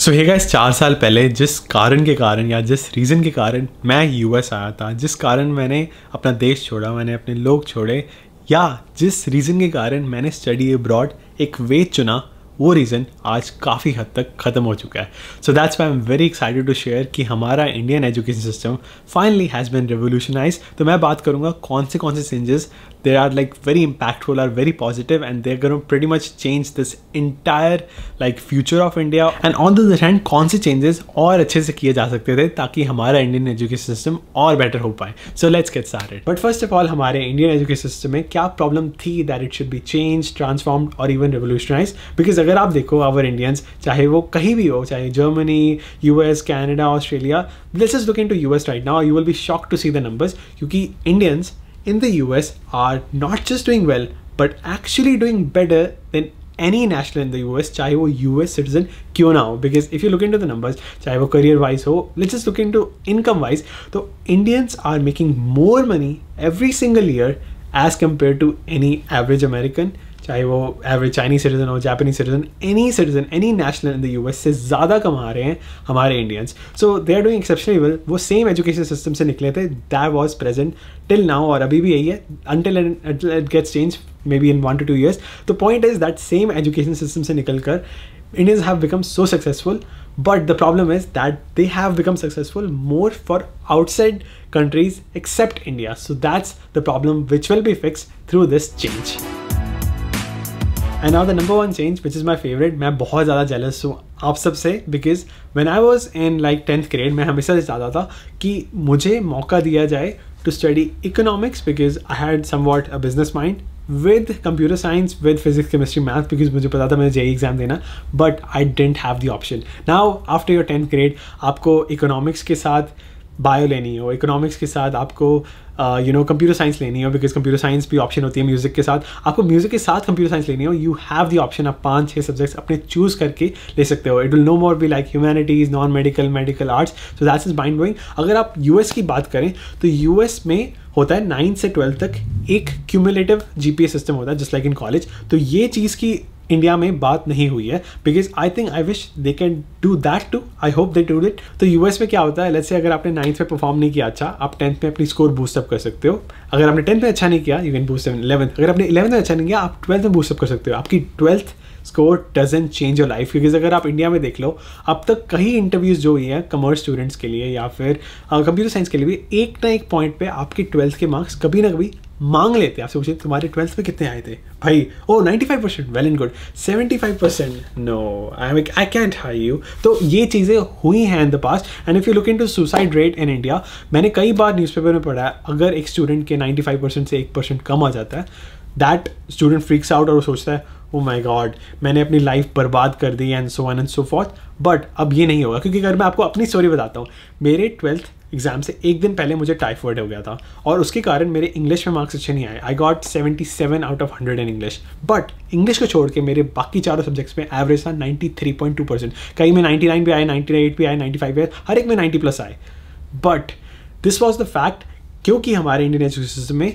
सो hey guys चार साल पहले जिस कारण के कारण या जिस रीज़न के कारण मैं यूएस आया था जिस कारण मैंने अपना देश छोड़ा मैंने अपने लोग छोड़े या जिस रीज़न के कारण मैंने स्टडी अब्रॉड एक वे चुना वो रीज़न आज काफ़ी हद तक ख़त्म हो चुका है so that's why I'm very excited to share कि हमारा Indian education system finally has been revolutionise तो मैं बात करूँगा कौन से कौन से changes they are like very impactful are very positive and they're going to pretty much change this entire like future of India and on the other hand कौन से changes और अच्छे से किए जा सकते थे ताकि हमारा इंडियन एजुकेशन सिस्टम और बेटर हो पाए so let's get started but first of all हमारे इंडियन एजुकेशन सिस्टम में क्या प्रॉब्लम थी that it should be change transformed और इवन रेवोल्यूशनाइज बिकॉज अगर आप देखो आवर इंडियंस चाहे वो कहीं भी हो चाहे Germany US Canada Australia let's is look into US right now you will be shock to see the numbers क्योंकि Indians in the US are not just doing well, but actually doing better than any national in the US, Chai, wo US citizen क्यों because if you look into the numbers, chai wo career wise ho. let's just look into income wise, So Indians are making more money every single year as compared to any average American. चाहे वो average Chinese citizen हो Japanese citizen any citizen any national in the US से ज़्यादा कमा रहे हैं हमारे Indians so they are doing exceptional well वो सेम एजुकेशन सिस्टम से निकले थे that was present till now और अभी भी यही है until it gets change maybe in one to two years तो point is that same education system से निकल कर Indians have become so successful but the problem is that they have become successful more for outside countries except India so that's the problem which will be fix through this change and now the number one change which is my favourite मैं बहुत ज़्यादा jealous हूँ आप सब से because when I was in like tenth grade मैं हमेशा से चाहता था कि मुझे मौका दिया जाए to study economics because I had somewhat a business mind with computer science with physics chemistry math because मुझे पता था मैंने जे एग्जाम e देना but I didn't have the option now after your tenth grade आपको economics के साथ bio लेनी हो इकोनॉमिक्स के साथ आपको यू नो कंप्यूटर साइंस लेनी हो बिकॉज कंप्यूटर साइंस भी ऑप्शन होती है म्यूज़िक के साथ आपको म्यूज़िक के साथ कंप्यूटर साइंस लेनी हो यू हैव दी ऑप्शन आप पाँच छः सब्जेक्ट्स अपने चूज़ करके ले सकते हो it will no more be like humanities non medical medical arts so that is mind going अगर आप यू की बात करें तो यू में होता है नाइन्थ से ट्वेल्थ तक एक क्यूमुलेटिव जी सिस्टम होता है जस्ट लाइक इन कॉलेज तो ये चीज़ की इंडिया में बात नहीं हुई है because I think I wish they can do that too I hope they do it तो यूएस में क्या होता है लेट्स से अगर आपने नाइन्थ में परफॉर्म नहीं किया अच्छा आप टेंथ में अपनी स्कोर बूस्टअप कर सकते हो अगर आपने टेंथ में अच्छा नहीं किया यू कैन बूस्ट इलेवंथ अगर आपने इलेवंथ में अच्छा नहीं किया आप ट्वेल्थ में बूस्टअप कर सकते हो आपकी twelfth score doesn't change your life क्योंकि अगर आप इंडिया में देख लो अब तक कई इंटरव्यूज़ जो हुई हैं कमर्स स्टूडेंट्स के लिए या फिर कंप्यूटर साइंस के लिए भी एक ना एक पॉइंट पे आपके ट्वेल्थ के मार्क्स कभी ना कभी मांग लेते आपसे पूछे तुम्हारे ट्वेल्थ में कितने आए थे भाई ओ ninety five percent well and good seventy five percent no I am I can't high you तो ये चीज़ें हुई हैं in the past and if you look into suicide rate in India मैंने कई बार न्यूज़पेपर में पढ़ा है अगर एक स्टूडेंट के नाइन्टी फाइव परसेंट से एक परसेंट कम आ जाता है दैट स्टूडेंट फ्रिक्स आउट और वो सोचता है ओ माई गॉड मैंने अपनी लाइफ बर्बाद कर दी and so on and so forth but अब ये नहीं होगा क्योंकि अगर मैं आपको अपनी स्टोरी बताता हूँ मेरे ट्वेल्थ एग्जाम से एक दिन पहले मुझे टाइफॉइड हो गया था और उसके कारण मेरे इंग्लिश में मार्क्स अच्छे नहीं आए I got seventy seven out of hundred in English but English को छोड़ के मेरे बाकी चारों सब्जेक्ट्स में एवरेज था ninety three point two percent कहीं में नाइन्टी नाइन भी आए नाइन्टी एट भी आए नाइन्टी फाइव भी आए हर एक में नाइन्टी प्लस आए but this was the fact क्योंकि हमारे इंडियन एजुकेशन सिस्टम में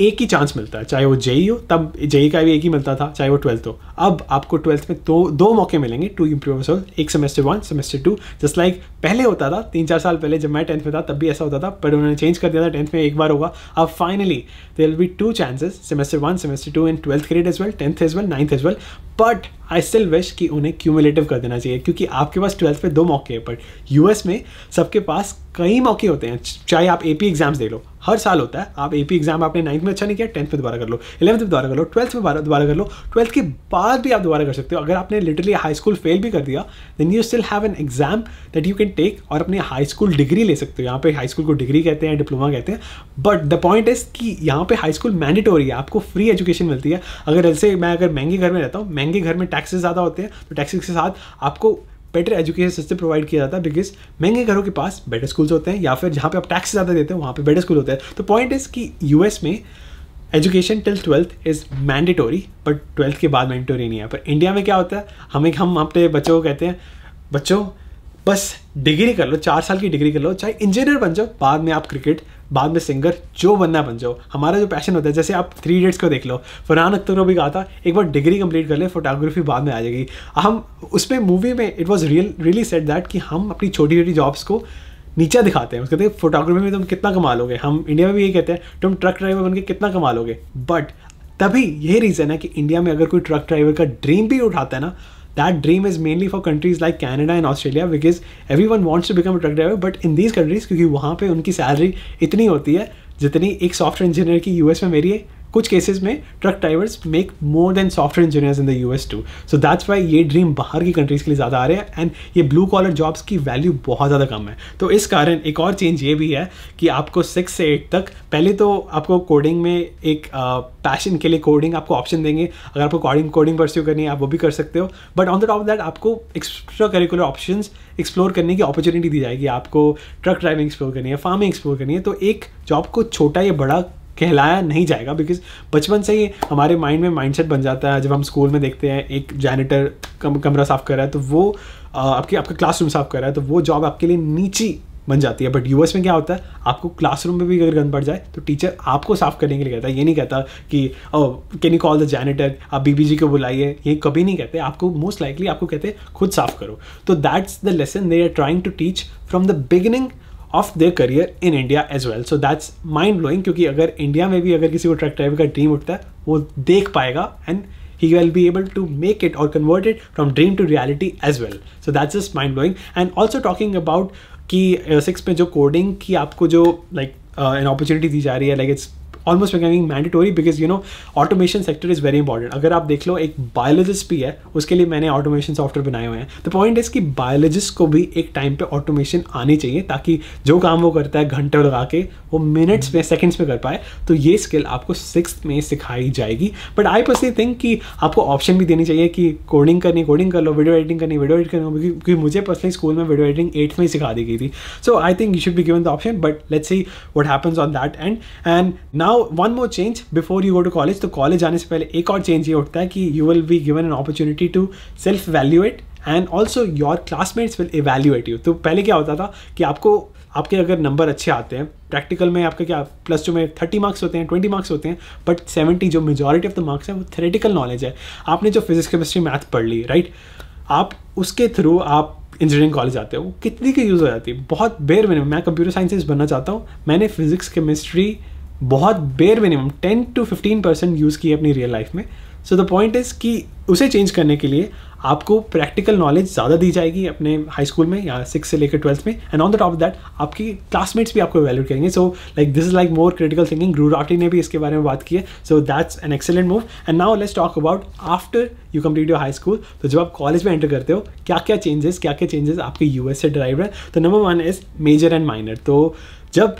एक ही चांस मिलता है चाहे वो जेई हो तब जेई का भी एक ही मिलता था चाहे वो ट्वेल्थ हो अब आपको ट्वेल्थ में दो दो मौके मिलेंगे टू इम्प्रूव एक semester one semester two just like पहले होता था तीन चार साल पहले जब मैं टेंथ में था तब भी ऐसा होता था पर उन्होंने चेंज कर दिया था टेंथ में एक बार होगा अब finally there will be two chances semester one semester two and twelfth grade as well tenth as well ninth as well but I still wish कि उन्हें क्यूमुलेटिव कर देना चाहिए क्योंकि आपके पास ट्वेल्थ में दो मौके हैं बट यूएस में सबके पास कई मौके होते हैं चाहे आप ए पी एग्जाम्स दे लो हर साल होता है आप ए एग्जाम आपने नाइन्थ में अच्छा नहीं किया टेंथ में दोबारा कर लो इलेवंथ में दोबारा कर लो ट्वेल्थ में दोबारा कर लो ट्वेल्थ के बाद भी आप दोबारा कर सकते हो अगर आपने लिटरली हाई स्कूल फेल भी कर दिया then you still have an exam that you can take और अपने हाई स्कूल डिग्री ले सकते हो यहाँ पे हाई स्कूल को डिग्री कहते हैं डिप्लोमा कहते हैं बट द पॉइंट इज कि यहाँ पे हाई स्कूल मैंडेटोरी है आपको फ्री एजुकेशन मिलती है अगर जैसे मैं अगर महंगे घर में रहता हूँ महंगे घर में टैक्सेस ज़्यादा होते हैं तो टैक्सेस के साथ आपको बेटर एजुकेशन सिस्टम प्रोवाइड किया जाता है बिकॉज महंगे घरों के पास बेटर स्कूल्स होते हैं या फिर जहाँ पे आप टैक्स ज़्यादा देते हैं वहाँ पे बेटर स्कूल होते हैं तो पॉइंट इज़ कि यूएस में education till twelfth is mandatory but twelfth के बाद मैंडेटोरी नहीं है पर इंडिया में क्या होता है हमें हम अपने बच्चों को कहते हैं बच्चों बस डिग्री कर लो चार साल की डिग्री कर लो चाहे इंजीनियर बन जाओ बाद में आप क्रिकेट बाद में सिंगर जो बनना बन जाओ हमारा जो पैशन होता है जैसे आप थ्री इडियट्स को देख लो फरहान अख्तर को भी कहा था एक बार डिग्री कंप्लीट कर ले फोटोग्राफी बाद में आ जाएगी हम उसमें मूवी में it was real really set that कि हम अपनी छोटी छोटी जॉब्स को नीचा दिखाते हैं उसके हैं फोटोग्राफी में तुम कितना कमा लोगे हम इंडिया में भी ये कहते हैं तुम ट्रक ड्राइवर बन के कितना कमा लोगे बट तभी यही रीज़न है कि इंडिया में अगर कोई ट्रक ड्राइवर का ड्रीम भी उठाता है ना that dream is mainly for countries like Canada and Australia because everyone wants to become a truck driver but in these countries क्योंकि वहाँ पे उनकी salary इतनी होती है जितनी एक software engineer की यूएस में मेरी है कुछ केसेस में truck drivers make more than software engineers in the U S too so that's why ये ड्रीम बाहर की कंट्रीज़ के लिए ज़्यादा आ रहे हैं एंड ये ब्लू कॉलर जॉब्स की वैल्यू बहुत ज़्यादा कम है तो इस कारण एक और चेंज ये भी है कि आपको सिक्स से एट तक पहले तो आपको कोडिंग में एक पैशन के लिए कोडिंग आपको ऑप्शन देंगे अगर आपको कोडिंग कोडिंग परस्यू करनी है आप वो भी कर सकते हो but on the top of that आपको एक्स्ट्रा करिकुलर ऑप्शन एक्सप्लोर करने की अपॉर्चुनिटी दी जाएगी आपको ट्रक ड्राइविंग एक्सप्लोर करनी है फार्मिंग एक्सप्लोर करनी है तो एक जॉब को छोटा या बड़ा कहलाया नहीं जाएगा बिकॉज बचपन से ही हमारे माइंड में माइंडसेट बन जाता है जब हम स्कूल में देखते हैं एक जैनिटर कम कमरा साफ़ कर रहा है तो वो आपके आपका क्लासरूम साफ़ कर रहा है तो वो जॉब आपके लिए नीची बन जाती है बट यूएस में क्या होता है आपको क्लासरूम में भी अगर गंद पड़ जाए तो टीचर आपको साफ करने के लिए कहता है ये नहीं कहता कि can you call the janitor आप बीबीजी को बुलाइए ये कभी नहीं कहते आपको मोस्ट लाइकली आपको कहते हैं खुद साफ करो तो that's the lesson they are trying to teach from the beginning of their career in India as well so that's mind blowing क्योंकि अगर इंडिया में भी अगर किसी को ट्रक ड्राइवर का ड्रीम उठता है वो देख पाएगा and he will be able to make it और convert it from dream to reality as well so that's just mind blowing and also talking about कि सिक्स uh, में जो कोडिंग की आपको जो लाइक एन अपॉर्चुनिटी दी जा रही है like it's almost becoming mandatory because you know automation sector is very important अगर आप देख लो एक बायोलॉजिस्ट भी है उसके लिए मैंने ऑटोमेशन सॉफ्टवेयर बनाए हुए हैं तो पॉइंट इज़ कि बायोलॉजिस्ट को भी एक टाइम पे ऑटोमेशन आनी चाहिए ताकि जो काम वो करता है घंटे लगा के वो मिनट्स में सेकेंड्स में कर पाए तो ये स्किल आपको सिक्स में सिखाई जाएगी बट आई पर्सनली थिंक कि आपको ऑप्शन भी देनी चाहिए कि कोडिंग करनी कोडिंग कर लो वीडियो एडिटिंग करनी वीडियो एडिट करनी क्योंकि मुझे पर्सनली स्कूल में वीडियो एडिटिंग एट्थ में ही सिखा दी गई थी so I think you should be given the option but let's see what happens on that and and now now one more change before you go to college तो college आने से पहले एक और चेंज ये उठता है कि you will be given an opportunity to self evaluate and also your classmates will evaluate you तो पहले क्या होता था कि आपको आपके अगर नंबर अच्छे आते हैं प्रैक्टिकल में आपका क्या प्लस टू में थर्टी मार्क्स होते हैं ट्वेंटी मार्क्स होते हैं बट सेवेंटी जो मेजॉरिटी ऑफ द मार्क्स है वो थेरेटिकल नॉलेज है आपने जो फिजिक्स केमिस्ट्री मैथ पढ़ ली राइट आप उसके थ्रू आप इंजीनियरिंग कॉलेज आते हो कितनी की यूज़ हो जाती है बहुत बेर में मैं कंप्यूटर साइंसेज बनना चाहता हूँ मैंने फिजिक्स केमिस्ट्री बहुत bare minimum ten to fifteen percent use किए अपनी रियल लाइफ में सो द पॉइंट इज़ कि उसे चेंज करने के लिए आपको प्रैक्टिकल नॉलेज ज़्यादा दी जाएगी अपने हाई स्कूल में या सिक्स से लेकर ट्वेल्थ में and on the top of that आपकी क्लासमेट्स भी आपको वैल्यू करेंगे so like this is like more critical thinking ग्रू राठी ने भी इसके बारे में बात की है so that's an excellent move and now let's talk about after you complete your high school तो जब आप कॉलेज में एंटर करते हो क्या क्या चेंजेस क्या क्या चेंजेस आपके यू एस से ड्राइव है तो number one is major and minor तो जब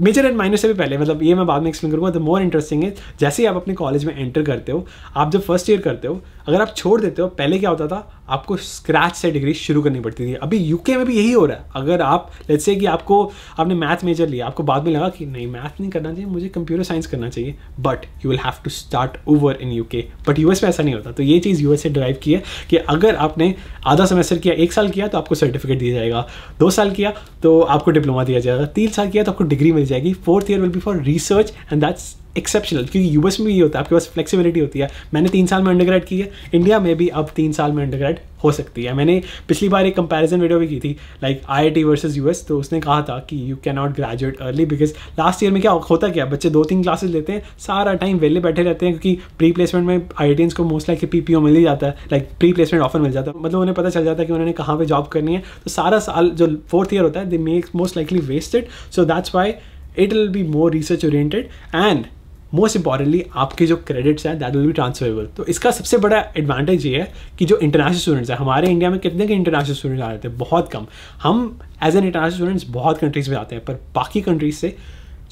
मेजर एंड माइनर से भी पहले मतलब ये मैं बाद में एक्सप्लेन करूँगा द मोर इंटरेस्टिंग है जैसे ही आप अपने कॉलेज में एंटर करते हो आप जब फर्स्ट ईयर करते हो अगर आप छोड़ देते हो पहले क्या होता था आपको स्क्रैच से डिग्री शुरू करनी पड़ती थी अभी यूके में भी यही हो रहा है अगर आप लेट्स से कि आपको आपने मैथ मेजर लिया आपको बाद में लगा कि नहीं मैथ नहीं करना चाहिए मुझे कंप्यूटर साइंस करना चाहिए but you will have to start over in UK but US में ऐसा नहीं होता तो ये चीज़ यूएस से ड्राइव की है कि अगर आपने आधा सेमेस्टर किया एक साल किया तो आपको सर्टिफिकेट दिया जाएगा दो साल किया तो आपको डिप्लोमा दिया जाएगा तीन साल किया तो आपको डिग्री मिल जाएगी fourth year will be for research and that's exceptional क्योंकि यूएस में भी होता है आपके पास फ्लेक्सिबिलिटी होती है मैंने तीन साल में अंडरग्रेड की है इंडिया में भी अब तीन साल में अंडरग्रेड हो सकती है मैंने पिछली बार एक कंपैरिजन वीडियो भी की थी like I I versus US तो उसने कहा था कि you can not graduate early because last year में क्या होता क्या बच्चे दो तीन क्लासेस लेते हैं सारा टाइम वेले बैठे रहते हैं क्योंकि प्री प्लेसमेंट में आई को most like P P O मिल ही जाता है लाइक प्री प्लेसमेंट ऑफर मिल जाता है मतलब उन्हें पता चल जाता है कि उन्होंने कहाँ पर जॉब करनी है तो सारा साल जो फोर्थ ईयर होता है they make most likely wasted so that's why it will be more research oriented and most importantly आपके जो क्रेडिट्स हैं दैट विल बी ट्रांसफरेबल तो इसका सबसे बड़ा एडवांटेज ये है कि जो इंटरनेशनल स्टूडेंट्स हैं हमारे इंडिया में कितने के इंटरनेशनल स्टूडेंट्स आ रहे हैं बहुत कम हम एज एन इंटरनेशनल स्टूडेंट्स बहुत कंट्रीज़ में आते हैं पर बाकी कंट्रीज से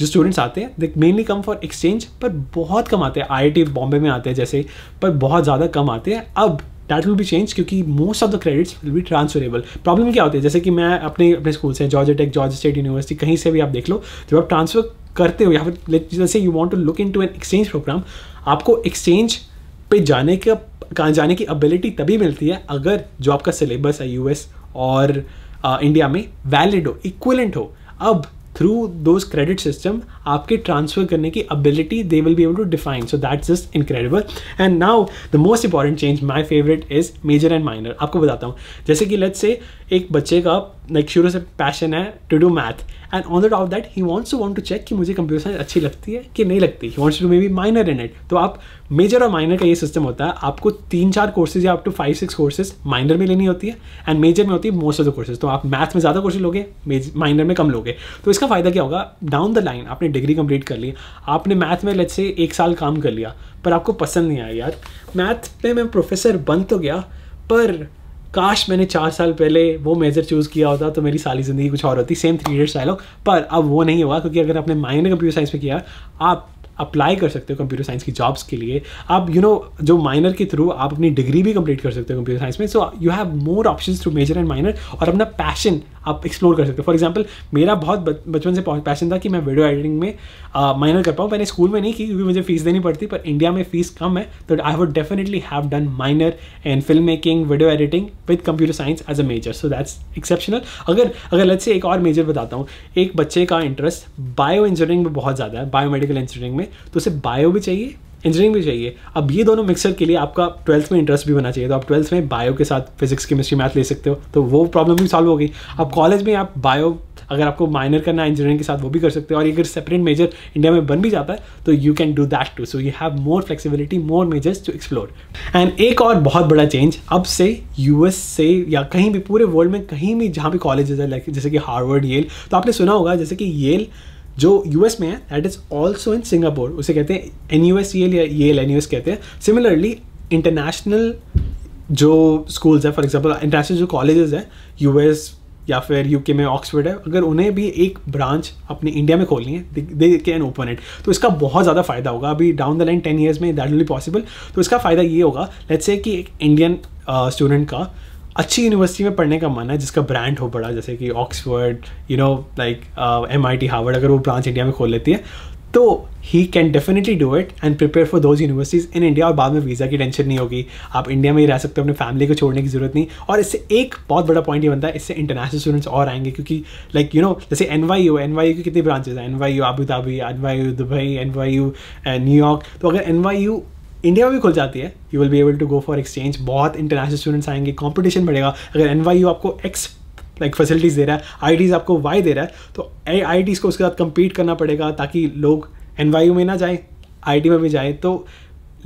जो स्टूडेंट्स आते हैं they mainly come for exchange पर बहुत कम आते हैं आई बॉम्बे में आते हैं जैसे पर बहुत ज़्यादा कम आते हैं अब दैट विल भी चेंज क्योंकि most of the credits will भी ट्रांसफरेबल प्रॉब्लम क्या होती है जैसे कि मैं अपने अपने स्कूल से George Tech George State University कहीं से भी आप देख लो जब आप ट्रांसफर करते हो या फिर जैसे you want to look into an exchange program आपको एक्सचेंज पे जाने का कहाँ जाने की एबिलिटी तभी मिलती है अगर जो आपका सिलेबस है यूएस और आ, uh, इंडिया में वैलिड हो इक्वलेंट हो अब थ्रू दोज क्रेडिट सिस्टम आपके ट्रांसफर करने की ability they will be able to define so that just incredible and now the most important change my favourite is major and minor आपको बताता हूँ जैसे कि लेट्स से एक बच्चे का लाइक शुरू से पैशन है to do math and on the top that he wants to want to check कि मुझे कंप्यूटर साइंस अच्छी लगती है कि नहीं लगती wants to maybe minor in it तो आप मेजर और माइनर का ये सिस्टम होता है आपको तीन चार कोर्सेज या up to five six courses minor में लेनी होती है एंड मेजर में होती है मोस्ट ऑफ द कोर्सेज तो आप मैथ्स में ज़्यादा कोर्सेज लोगे माइनर में कम लोगे तो इसका इसका फ़ायदा क्या होगा डाउन द लाइन आपने डिग्री कंप्लीट कर ली आपने मैथ में लेट्स से एक साल काम कर लिया पर आपको पसंद नहीं आया यार मैथ पे मैं प्रोफेसर बन तो गया पर काश मैंने चार साल पहले वो मेजर चूज़ किया होता तो मेरी सारी ज़िंदगी कुछ और होती सेम थ्री इयर्स डायलॉग पर अब वो नहीं हुआ क्योंकि अगर आपने माइनर कंप्यूटर साइंस में किया आप अप्लाई कर सकते हो कंप्यूटर साइंस की जॉब्स के लिए आप यू you नो know, जो माइनर के थ्रू आप अपनी डिग्री भी कंप्लीट कर सकते हो कंप्यूटर साइंस में so you have more options through major and minor और अपना पैशन आप एक्सप्लोर कर सकते हो फॉर एग्जाम्पल मेरा बहुत बचपन से पैशन था कि मैं वीडियो एडिटिंग में माइनर uh, कर पाऊँ मैंने स्कूल में नहीं की क्योंकि मुझे फीस देनी पड़ती पर इंडिया में फीस कम है तो I would definitely have done minor in film making video editing with computer science as a major so that's exceptional अगर अगर लेट्स से एक और मेजर बताता हूँ एक बच्चे का इंटरेस्ट बायो इंजीनियरिंग में बहुत ज़्यादा है बायोमेडिकल इंजीनियरिंग में तो उसे बायो भी चाहिए इंजीनियरिंग भी चाहिए अब ये दोनों मिक्सर के लिए आपका ट्वेल्थ में इंटरेस्ट भी होना चाहिए तो आप ट्वेल्थ में बायो के साथ फिजिक्स केमिस्ट्री मैथ ले सकते हो तो वो प्रॉब्लम भी सॉल्व हो गई अब कॉलेज में आप बायो अगर आपको माइनर करना है इंजीनियरिंग के साथ वो भी कर सकते हो और अगर सेपरेट मेजर इंडिया में बन भी जाता है तो you can do that too so you have more flexibility more majors to explore and एक और बहुत बड़ा चेंज अब से यूएस से या कहीं भी पूरे वर्ल्ड में कहीं भी जहाँ भी कॉलेजेस है लाइक जैसे कि हार्वर्ड येल तो आपने सुना होगा जैसे कि येल जो यूएस में है that is also in Singapore उसे कहते हैं एन यू एस ये एल एन यू एस कहते हैं सिमिलरली इंटरनेशनल जो स्कूल्स है फॉर एग्जाम्पल इंटरनेशनल जो कॉलेजेस हैं यू एस या फिर यू के में ऑक्सफर्ड है अगर उन्हें भी एक ब्रांच अपने इंडिया में खोलनी है दे कैन ओपन इट तो इसका बहुत ज़्यादा फायदा होगा अभी down the line ten years में दैट विल भी पॉसिबल तो इसका फ़ायदा ये होगा लेट्स से कि एक इंडियन स्टूडेंट uh, का अच्छी यूनिवर्सिटी में पढ़ने का मन है जिसका ब्रांड हो बड़ा जैसे कि Oxford you know like M I T Harvard अगर वो ब्रांच इंडिया में खोल लेती है तो he can definitely do it and prepare for those universities in India और बाद में वीज़ा की टेंशन नहीं होगी आप इंडिया में ही रह सकते हो अपने फैमिली को छोड़ने की जरूरत नहीं और इससे एक बहुत बड़ा पॉइंट ये बनता है इससे इंटरनेशनल स्टूडेंट्स और आएंगे क्योंकि लाइक यू नो जैसे N Y U N Y U की कितनी ब्रांचेज हैं N Y U Abu Dhabi N Y U Dubai N Y U New York तो अगर एन वाई यू इंडिया में भी खुल जाती है you will be able to go for exchange बहुत इंटरनेशनल स्टूडेंट्स आएंगे कॉम्पिटिशन बढ़ेगा अगर एन आपको एक्स लाइक फैसिलिटीज़ दे रहा है आई आपको वाई दे रहा है तो आई को उसके साथ कम्पीट करना पड़ेगा ताकि लोग एन में ना जाए आई में भी जाए तो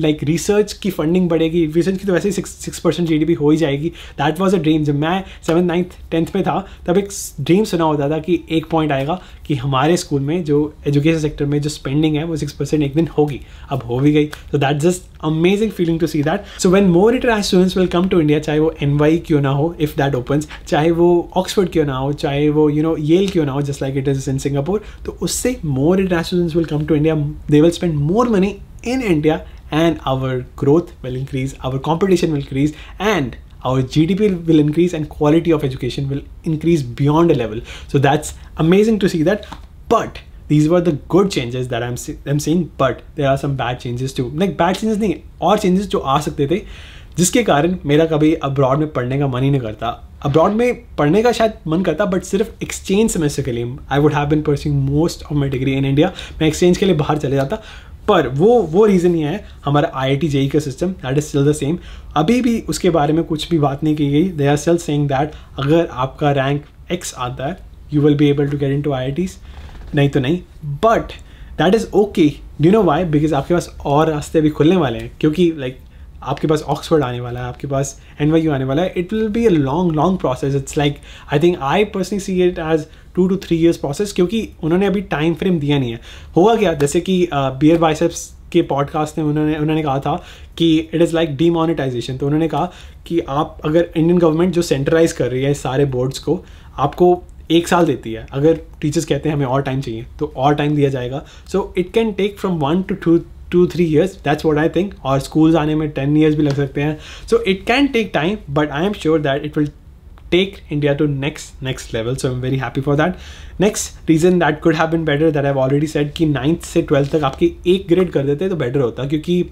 लाइक like, रिसर्च की फंडिंग बढ़ेगी रिसर्च की तो वैसे ही सिक्स सिक्स परसेंट जी हो ही जाएगी दैट वॉज अ ड्रीम जब मैं सेवन नाइन्थ टेंथ में था तब एक ड्रीम सुना होता था कि एक पॉइंट आएगा कि हमारे स्कूल में जो एजुकेशन सेक्टर में जो स्पेंडिंग है वो सिक्स परसेंट एक दिन होगी अब हो भी गई तो that just amazing feeling to see that so when more international students will come to India चाहे वो एन वाई क्यों ना हो इफ़ दैट ओपन्स चाहे वो ऑक्सफोर्ड क्यों ना हो चाहे वो यू नो येल क्यों ना हो just like it is in Singapore तो उससे more international students will come to India they will spend more money in India and our growth will increase, our competition will increase, and our GDP will increase and quality of education will increase beyond a level. So that's amazing to see that. But these were the good changes that I'm I'm saying, but there are some bad changes too. Like bad changes नहीं और changes जो आ सकते थे जिसके कारण मेरा कभी abroad में पढ़ने का मन ही नहीं करता अब्रॉड में पढ़ने का शायद मन करता बट सिर्फ एक्सचेंज सेमेस्टर के लिए I would have been pursuing most of my degree in India मैं एक्सचेंज के लिए बाहर चले जाता पर वो वो रीज़न ही है हमारा आई आई टी जेई का system that is still the same अभी भी उसके बारे में कुछ भी बात नहीं की गई they are still saying that अगर आपका रैंक एक्स आता है you will be able to get in to I I Ts नहीं तो नहीं but that is okay you know why because आपके पास और रास्ते भी खुलने वाले हैं क्योंकि लाइक like, आपके पास ऑक्सफर्ड आने वाला है आपके पास एन आने वाला है it will be a long long process it's like I think I personally see it as two two three years process क्योंकि उन्होंने अभी टाइम फ्रेम दिया नहीं है हुआ क्या जैसे कि बियर uh, बाइसेप्स के पॉडकास्ट में उन्होंने उन्होंने कहा था कि इट इज़ लाइक डीमोनेटाइजेशन तो उन्होंने कहा कि आप अगर इंडियन गवर्नमेंट जो सेंट्रलाइज कर रही है सारे बोर्ड्स को आपको एक साल देती है अगर टीचर्स कहते हैं हमें और टाइम चाहिए तो और टाइम दिया जाएगा so it can take from one to two two three years that's what I think और स्कूल आने में टेन ईयर्स भी लग सकते हैं so it can take time but I am sure that it will take India to next next level so am very happy for that next reason that could have been better that I've already said कि ninth से twelfth तक आपकी एक grade कर देते तो better होता क्योंकि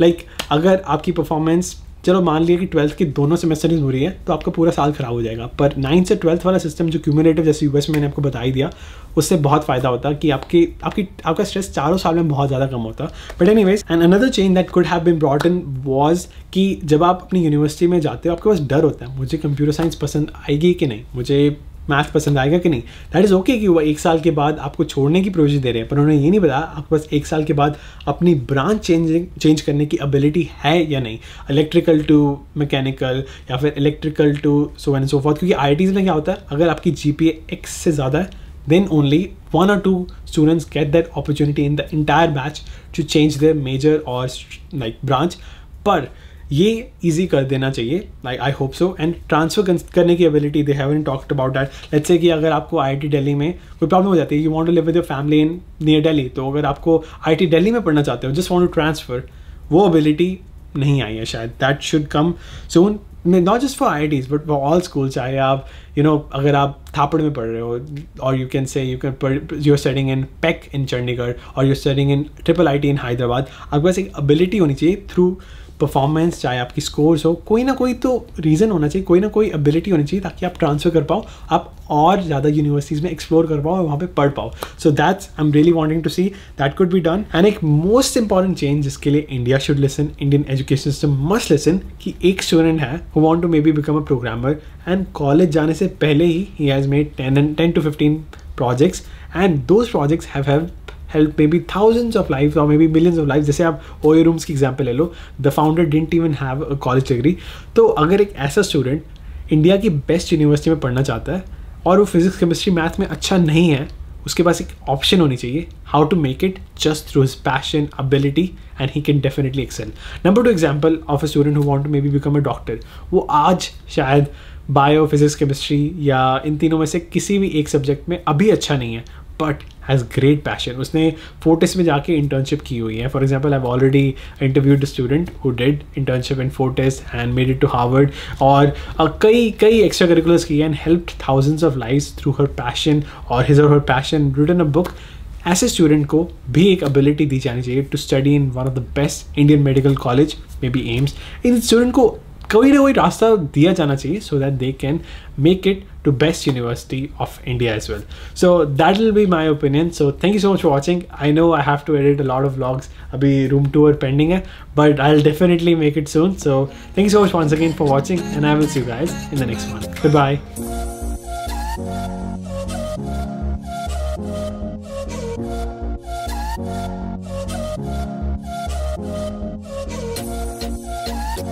लाइक like, अगर आपकी परफॉर्मेंस चलो मान लिया कि ट्वेल्थ की दोनों सेमेस्टर हो रही है तो आपका पूरा साल खराब हो जाएगा पर नाइन्थ से ट्वेल्थ वाला सिस्टम जो क्यूमुलेटिव जैसे यूएस में मैंने आपको बता ही दिया उससे बहुत फ़ायदा होता कि आपकी आपकी आपका स्ट्रेस चारों साल में बहुत ज़्यादा कम होता but anyways and another change that could have been brought in was कि जब आप अपनी यूनिवर्सिटी में जाते हो आपके पास डर होता है मुझे कंप्यूटर साइंस पसंद आएगी कि नहीं मुझे मैथ पसंद आएगा कि नहीं दैट इज़ ओके कि वह एक साल के बाद आपको छोड़ने की प्रोविजन दे रहे हैं पर उन्होंने ये नहीं बताया आपके पास एक साल के बाद अपनी ब्रांच चेंज चेंज करने की एबिलिटी है या नहीं इलेक्ट्रिकल टू मैकेनिकल या फिर electrical to so and so forth क्योंकि आई में क्या होता है अगर आपकी जी पी एक्स से ज़्यादा है देन ओनली वन और two students get that opportunity in the entire batch to change the major और लाइक ब्रांच पर ये ईजी कर देना चाहिए like I hope so and transfer करने की ability they have in talked about that let's say कि अगर आपको आई दिल्ली में कोई प्रॉब्लम हो जाती है you want to live with your family in near Delhi तो अगर आपको आई दिल्ली में पढ़ना चाहते हो जस्ट वांट टू ट्रांसफ़र वो एबिलिटी नहीं आई है शायद that should come soon not just for I Ts but for all school चाहे आप यू नो अगर आप थापड़ में पढ़ रहे हो और you can say you can you are studying in PEC in Chandigarh और you are studying in triple I T in Hyderabad आपके पास एक एबिलिटी होनी चाहिए थ्रू परफॉर्मेंस चाहे आपकी स्कोर्स हो कोई ना कोई तो रीज़न होना चाहिए कोई ना कोई एबिलिटी होनी चाहिए ताकि आप ट्रांसफ़र कर पाओ आप और ज़्यादा यूनिवर्सिटीज़ में एक्सप्लोर कर पाओ और वहाँ पर पढ़ पाओ so that's I am really wanting to see that could be done and एक मोस्ट इंपॉर्टेंट चेंज जिसके लिए India should lesson Indian education system must lesson कि एक स्टूडेंट है who want to maybe become a programmer and college जाने से पहले ही he has made ten and ten to fifteen projects and those projects have have help maybe thousands of life और मे maybe millions of life जैसे आप OYO rooms की example ले लो the founder didn't even have a college degree तो अगर एक ऐसा स्टूडेंट इंडिया की बेस्ट यूनिवर्सिटी में पढ़ना चाहता है और वो फिजिक्स केमिस्ट्री मैथ में अच्छा नहीं है उसके पास एक ऑप्शन होनी चाहिए how to make it just through his passion ability and he can definitely excel number two example of a student who want to maybe become a doctor वो आज शायद बायो फिजिक्स केमिस्ट्री या इन तीनों में से किसी भी एक सब्जेक्ट में अभी अच्छा नहीं है बट हैज़ ग्रेट पैशन उसने फोर्टिस में जाके इंटर्नशिप की हुई है for example I already interviewed student who did internship in Fortis and made it to Harvard और कई कई एक्स्ट्रा करिकुलर्स की and help thousands of life through her passion और हिज और her passion written a book ऐसे student को भी एक एबिलिटी दी जानी चाहिए to study in one of the best Indian medical college maybe AIIMS इन स्टूडेंट को कोई ना कोई रास्ता दिया जाना चाहिए so that they can make it to best university of India as well so that will be my opinion so thank you so much for watching I know I have to edit a lot of vlogs अभी room tour pending है but I will definitely make it soon so thank you so much once again for watching and I will see guys in the next one bye